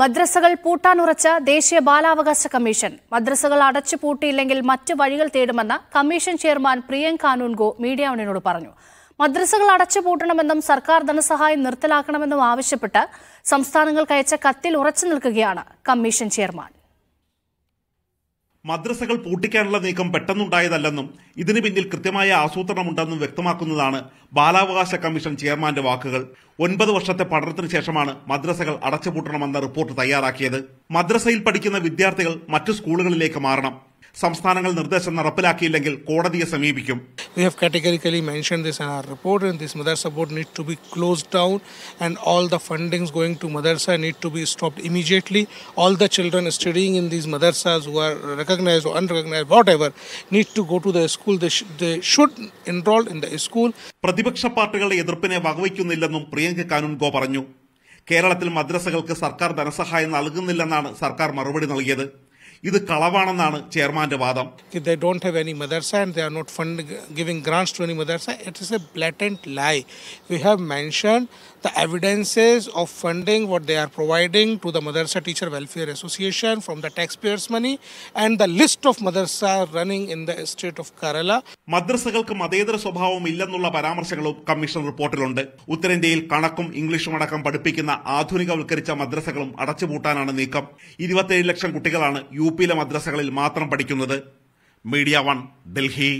മദ്രസകൾ പൂട്ടാനുറച്ച ദേശീയ ബാലാവകാശ കമ്മീഷൻ മദ്രസകൾ അടച്ചു പൂട്ടിയില്ലെങ്കിൽ മറ്റ് വഴികൾ തേടുമെന്ന് commission chairman Priyank Kanoongo media പറഞ്ഞു മദ്രസകൾ അടച്ചു പൂട്ടണമെന്നും സർക്കാർ ധനസഹായം നിർത്തലാക്കണമെന്നും ആവശ്യപ്പെട്ട് സംസ്ഥാനങ്ങൾക്ക് അയച്ച കത്തിൽ ഉറച്ചു നിൽക്കുകയാണ് കമ്മീഷൻ ചെയർമാൻ മദ്രസകൾ പൂട്ടിക്കാനുള്ള നീക്കം പെട്ടെന്നുണ്ടായതല്ലെന്നും ഇതിന് പിന്നിൽ കൃത്യമായ ആസൂത്രണമുണ്ടെന്നും വ്യക്തമാക്കുന്നതാണ് ബാലാവകാശ കമ്മീഷൻ ചെയർമാന്റെ വാക്കുകൾ ഒൻപത് വർഷത്തെ പഠനത്തിന് ശേഷമാണ് മദ്രസകൾ അടച്ചുപൂട്ടണമെന്ന റിപ്പോർട്ട് തയ്യാറാക്കിയത് മദ്രസയിൽ പഠിക്കുന്ന വിദ്യാർത്ഥികൾ മറ്റു സ്കൂളുകളിലേക്ക് മാറണം സംസ്ഥാനങ്ങൾ നിർദ്ദേശം നടപ്പിലാക്കിയില്ലെങ്കിൽ കോടതിയെ സമീപിക്കും We have categorically mentioned this in our report and this madrasa board needs to be closed down and all the fundings going to madrasa need to be stopped immediately. All the children studying in these madrasas who are recognized or unrecognized, whatever, need to go to the school. They, sh they should enroll in the school. പ്രതിപക്ഷ പാർട്ടികളുടെ എതിർപ്പിനെ വകവയ്ക്കുന്നില്ലെന്നും പ്രിയങ്ക കാനുൻഗോ പറഞ്ഞു കേരളത്തിൽ മദ്രസകൾക്ക് സർക്കാർ ധനസഹായം നൽകുന്നില്ലെന്നാണ് സർക്കാർ മറുപടി നൽകിയത് ഇത് കളവാണെന്നാണ് ചെയർമാന്റെ വാദം they don't have any madrasa and they are not fund giving grants to any madrasa it is a blatant lie we have mention the evidences of funding what they are providing to the madrasa teacher welfare association from the taxpayers money and the list of madrasa running in the state of Kerala മദ്രസകൾക്ക് മതേതര സ്വഭാവം ഇല്ലെന്നുള്ള പരാമർശങ്ങളും commission റിപ്പോർട്ടിലുണ്ട് ഉത്തരേന്ത്യയിൽ കണക്കും ഇംഗ്ലീഷും അടക്കം പഠിപ്പിക്കുന്ന ആധുനികവൽക്കരിച്ച മദ്രസകളും അടച്ചുപൂട്ടാനാണ് നീക്കം ഇരുപത്തിയേഴ് ലക്ഷം കുട്ടികളാണ് യു യു പിയിലെ മദ്രസകളിൽ മാത്രം പഠിക്കുന്നത് മീഡിയ വൺ ഡൽഹി